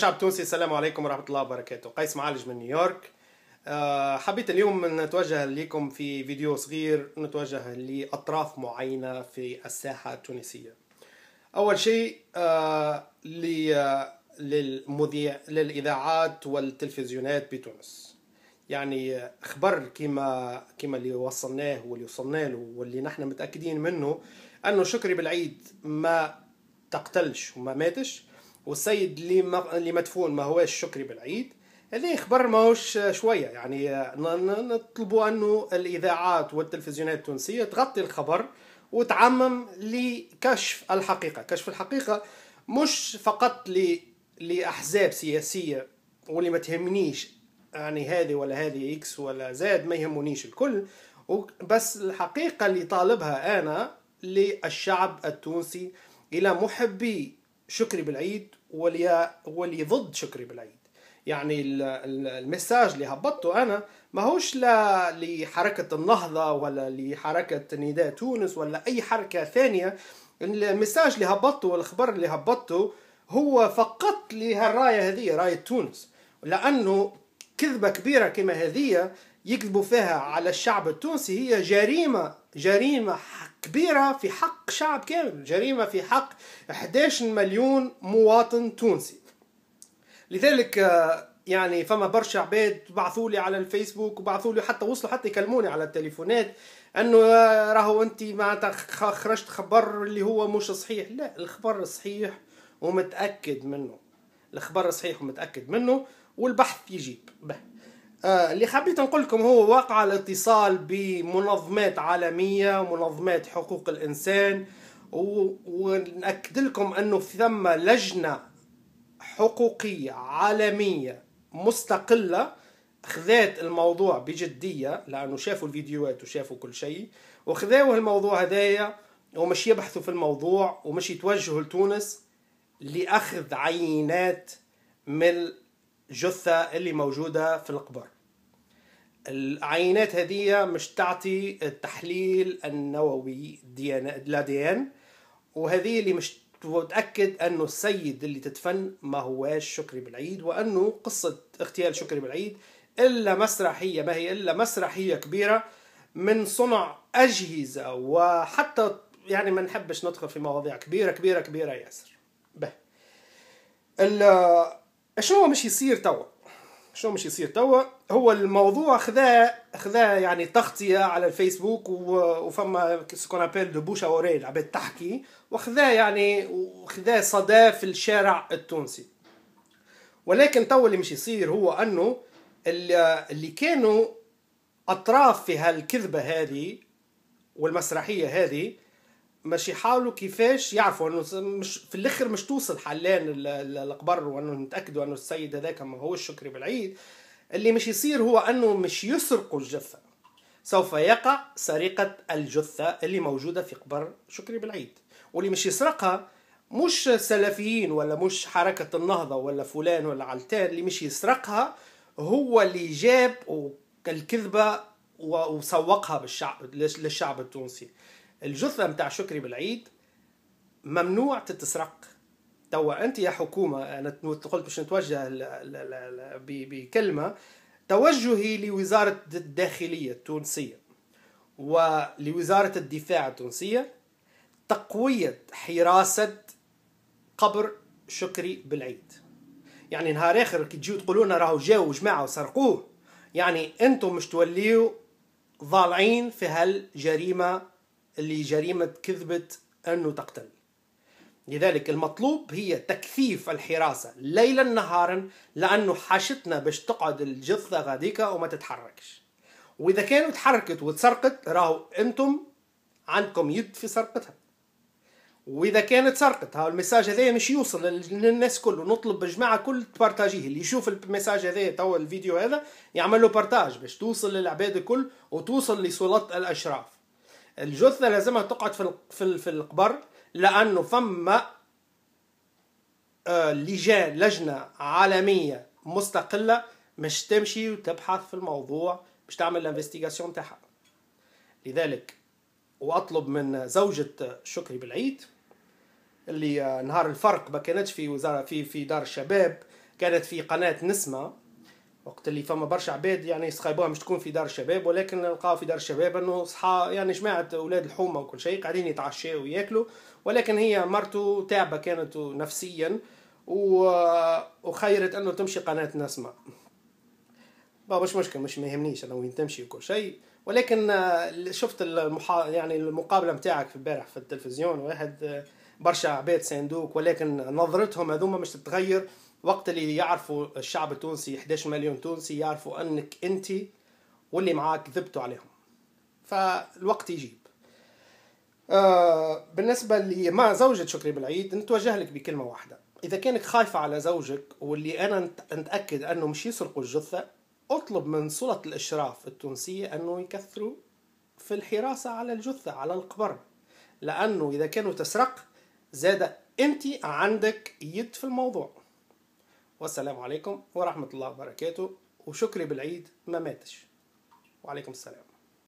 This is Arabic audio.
شعب تونسي السلام عليكم ورحمة الله وبركاته قيس معالج من نيويورك آه، حبيت اليوم نتوجه لكم في فيديو صغير نتوجه لأطراف معينة في الساحة التونسية أول شيء آه، آه، للمذيع للإذاعات والتلفزيونات بتونس يعني خبر كما كما اللي وصلناه واللي وصلنا له واللي نحن متأكدين منه أنه شكري بالعيد ما تقتلش وما ماتش والسيد اللي اللي مدفون ما هواش شكري بالعيد اللي خبر ماهوش شويه يعني نطلبوا انه الاذاعات والتلفزيونات التونسيه تغطي الخبر وتعمم لكشف الحقيقه، كشف الحقيقه مش فقط لاحزاب سياسيه واللي ما تهمنيش يعني هذه ولا هذه اكس ولا زاد ما يهمونيش الكل بس الحقيقه اللي طالبها انا للشعب التونسي الى محبي شكري بالعيد واللي واللي ضد شكري بالعيد يعني المساج اللي هبطته انا ماهوش لا لحركه النهضه ولا لحركه نداء تونس ولا اي حركه ثانيه المساج اللي هبطته والخبر اللي هبطته هو فقط لهالرايه هذه رايه تونس لانه كذبه كبيره كما هذه يكذبوا فيها على الشعب التونسي هي جريمه جريمه كبيرة في حق شعب كامل جريمة في حق 11 مليون مواطن تونسي لذلك آه، يعني فما برشا عباد بعثوا لي على الفيسبوك وبعثوا لي حتى وصلوا حتى يكلموني على التليفونات انه آه، راهو انت معناتها خرجت خبر اللي هو مش صحيح لا الخبر صحيح ومتاكد منه الخبر صحيح ومتاكد منه والبحث يجيب به آه اللي حبيت نقول لكم هو وقع الاتصال بمنظمات عالمية منظمات حقوق الإنسان ونأكد لكم أنه ثم لجنة حقوقية عالمية مستقلة خذات الموضوع بجدية لأنه شافوا الفيديوهات وشافوا كل شيء وخذوا الموضوع هذايا ومش يبحثوا في الموضوع ومش يتوجهوا لتونس لأخذ عينات من الجثة اللي موجودة في القبر العينات هدية مش تعطي التحليل النووي لديان وهذه اللي مش تأكد أنه السيد اللي تدفن ما هواش شكري بالعيد وأنه قصة اغتيال شكري بالعيد إلا مسرحية ما هي إلا مسرحية كبيرة من صنع أجهزة وحتى يعني ما نحبش ندخل في مواضيع كبيرة كبيرة كبيرة ياسر به شنو مش يصير توا شنو مش يصير توا هو الموضوع خذا خذا يعني تغطيه على الفيسبوك وفما سكون ابيل دو بوش اوريل العباد تحكي وخذا يعني وخذا صدى في الشارع التونسي ولكن توا اللي مش يصير هو انه اللي كانوا اطراف في هالكذبه هذه والمسرحيه هذه مش يحاولوا كيفاش يعرفوا انه مش في الاخر مش توصل حلان القبر وانه نتاكدوا انه السيد هذاك ما هوش شكري بالعيد اللي مش يصير هو انه مش يسرقوا الجثه سوف يقع سرقه الجثه اللي موجوده في قبر شكري بالعيد واللي مش يسرقها مش سلفيين ولا مش حركه النهضه ولا فلان ولا علتان اللي مش يسرقها هو اللي جاب الكذبه وسوقها بالشعب للشعب التونسي الجثه متاع شكري بالعيد ممنوع تتسرق توا انت يا حكومه انا قلت باش نتوجه بكلمه توجهي لوزاره الداخليه التونسيه ولوزاره الدفاع التونسيه تقويه حراسه قبر شكري بالعيد يعني نهار اخر كي تجيو تقولوا لنا راهو جاو جماعه وسرقوه يعني انتم مش توليو ضالعين في هالجريمه لجريمة كذبة أنه تقتل لذلك المطلوب هي تكثيف الحراسة ليلا نهارا لأنه حاشتنا باش تقعد الجثة غاديكا وما تتحركش وإذا كانت تحركت وتسرقت راهو أنتم عندكم يد في سرقتها واذا كانت سرقت هذا المساج هذايا مش يوصل للناس كله نطلب الجماعه كل تبارتاجيه اللي يشوف المساج هذايا توا الفيديو هذا يعمل له بارتاج باش توصل للعباد الكل وتوصل لسلطة الاشراف الجثه لازمها تقعد في في في القبر لانه فما آه، لجان لجنه عالميه مستقله مش تمشي وتبحث في الموضوع باش تعمل الانفستيغاسيون تاعها لذلك واطلب من زوجة شكري بالعيد اللي آه، نهار الفرق ما كانتش في وزاره في في دار الشباب كانت في قناه نسمه وقت اللي فما برشا عباد يعني يسخيبوها مش تكون في دار الشباب ولكن لقاو في دار الشباب انه صحا يعني جماعه اولاد الحومه وكل شيء قاعدين يتعشاو وياكلوا ولكن هي مرته تعبه كانت نفسيا وخيرت انه تمشي قناه نسمه بابا مش مشكل مش مهمنيش انا وين تمشي وكل شيء ولكن شفت المحا... يعني المقابله نتاعك في البارح في التلفزيون واحد برشا عباد صندوق ولكن نظرتهم هذوما مش تتغير وقت اللي يعرفوا الشعب التونسي 11 مليون تونسي يعرفوا انك انت واللي معاك ذبتوا عليهم فالوقت يجيب آه بالنسبه مع زوجة شكري بالعيد نتوجه لك بكلمه واحده اذا كانك خايفه على زوجك واللي انا نتاكد انه مش يسرقوا الجثه اطلب من سلطه الاشراف التونسيه انه يكثروا في الحراسه على الجثه على القبر لانه اذا كانوا تسرق زاد انت عندك يد في الموضوع والسلام عليكم ورحمة الله وبركاته وشكري بالعيد ما ماتش وعليكم السلام